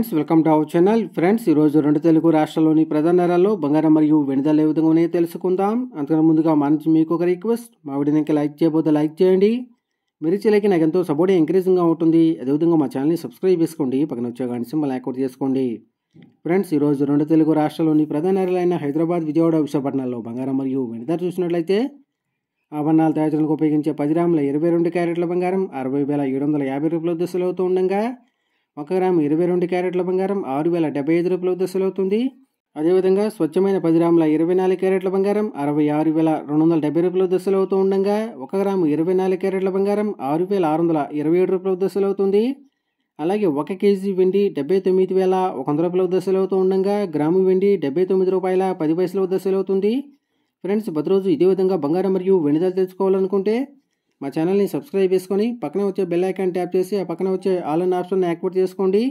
friends welcome to our channel friends ఈరోజు రెండు తెలుగు రాష్ట్రాల్లోని ప్రధాన నేరాల్లో బంగారం మరియు వెనుదల ఏ విధంగా ఉన్నాయో తెలుసుకుందాం అంతకన్నా ముందుగా నుంచి మీకు ఒక రిక్వెస్ట్ మా ఇంకా లైక్ చేయబోతే లైక్ చేయండి మీరు చేయలేక నాకు ఎంతో సపోర్ట్ ఎంకరేజింగ్గా ఉంటుంది అదేవిధంగా మా ఛానల్ని సబ్స్క్రైబ్ చేసుకోండి పక్కన వచ్చే కానీ సింబల్ యాక్టివేట్ చేసుకోండి ఫ్రెండ్స్ ఈరోజు రెండు తెలుగు రాష్ట్రాల్లోని ప్రధాన నేరాలైన హైదరాబాద్ విజయవాడ విశాఖపట్నంలో బంగారం మరియు వెనుదల చూసినట్లయితే ఆభరణాలు తయారు చేయడానికి ఉపయోగించే పది గ్రాముల ఇరవై రెండు క్యారెట్ల బంగారం అరవై వేల ఏడు వందల యాభై రూపాయల దశలు అవుతూ ఉండగా ఒక గ్రాము ఇరవై రెండు క్యారెట్ల బంగారం ఆరు వేల డెబ్బై ఐదు రూపాయల దశలు అవుతుంది అదేవిధంగా స్వచ్ఛమైన పది గ్రాముల ఇరవై నాలుగు క్యారెట్ల బంగారం అరవై ఆరు వేల రెండు వందల డెబ్బై రూపాయల దశలు అవుతూ ఉండగా ఒక గ్రాము ఇరవై నాలుగు క్యారెట్ల బంగారం ఆరు వేల ఆరు వందల ఇరవై ఏడు రూపాయల దశలు అవుతుంది అలాగే ఒక కేజీ వెండి డెబ్బై తొమ్మిది వేల ఒక వంద రూపాయల దశలు అవుతూ ఉండగా గ్రాము వెండి డెబ్బై తొమ్మిది రూపాయల పది పైసలు దశలు అవుతుంది ఫ్రెండ్స్ ప్రతిరోజు ఇదే విధంగా బంగారం మరియు వెండి ధర తెలుసుకోవాలనుకుంటే మా ఛానల్ని సబ్స్క్రైబ్ చేసుకొని పక్కన వచ్చే బెల్ ఐకాన్ ట్యాప్ చేసి ఆ పక్కన వచ్చే ఆల్ అండ్ ఆప్షన్ యాక్టివేట్ చేసుకోండి